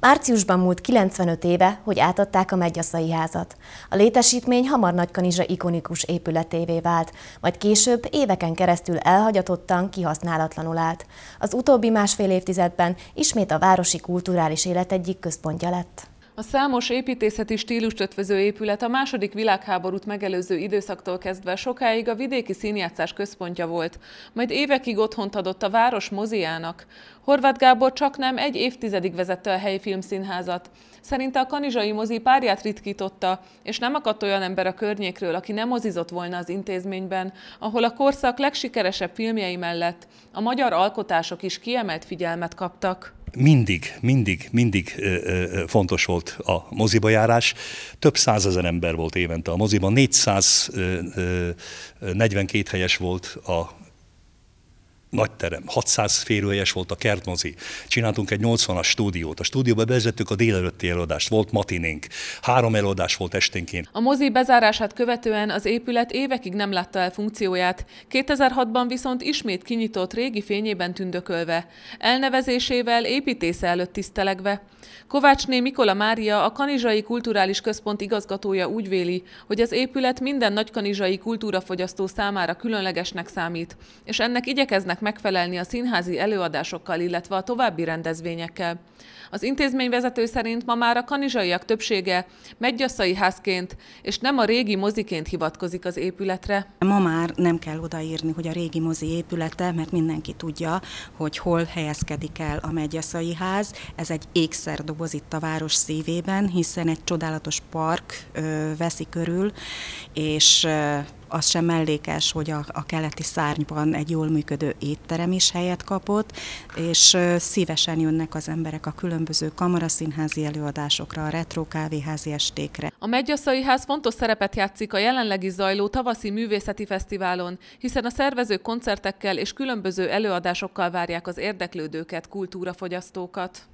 Márciusban múlt 95 éve, hogy átadták a Megyaszai házat. A létesítmény hamar Nagykanizsa ikonikus épületévé vált, majd később éveken keresztül elhagyatottan, kihasználatlanul állt. Az utóbbi másfél évtizedben ismét a városi kulturális élet egyik központja lett. A számos építészeti stílust ötvöző épület a második világháborút megelőző időszaktól kezdve sokáig a vidéki színjátszás központja volt, majd évekig otthont adott a város moziának. Horváth Gábor csak nem egy évtizedig vezette a helyi filmszínházat. Szerinte a kanizsai mozi párját ritkította, és nem akadt olyan ember a környékről, aki nem mozizott volna az intézményben, ahol a korszak legsikeresebb filmjei mellett a magyar alkotások is kiemelt figyelmet kaptak mindig, mindig, mindig fontos volt a moziba járás. Több százezer ember volt évente a moziban, 442 helyes volt a nagy terem, 600 férőhelyes volt a kertmozi, csináltunk egy 80-as stúdiót, a stúdióba bevezettük a délelőtti előadást, volt matinénk, három előadás volt esténként. A mozi bezárását követően az épület évekig nem látta el funkcióját, 2006-ban viszont ismét kinyitott régi fényében tündökölve, elnevezésével építésze előtt tisztelegve. Kovácsné Mikola Mária, a Kanizsai Kulturális Központ igazgatója úgy véli, hogy az épület minden nagykanizsai kultúrafogyasztó számára különlegesnek számít, és ennek igyekeznek tudnak megfelelni a színházi előadásokkal, illetve a további rendezvényekkel. Az intézményvezető szerint ma már a kanizsaiak többsége megyasszai házként és nem a régi moziként hivatkozik az épületre. Ma már nem kell odaírni, hogy a régi mozi épülete, mert mindenki tudja, hogy hol helyezkedik el a megyeszai ház. Ez egy ékszerdoboz itt a város szívében, hiszen egy csodálatos park ö, veszi körül, és ö, az sem mellékes, hogy a, a keleti szárnyban egy jól működő étterem is helyet kapott, és szívesen jönnek az emberek a különböző kamaraszínházi előadásokra, a retro kávéházi estékre. A Megyasszai Ház fontos szerepet játszik a jelenlegi zajló tavaszi művészeti fesztiválon, hiszen a szervező koncertekkel és különböző előadásokkal várják az érdeklődőket, kultúrafogyasztókat.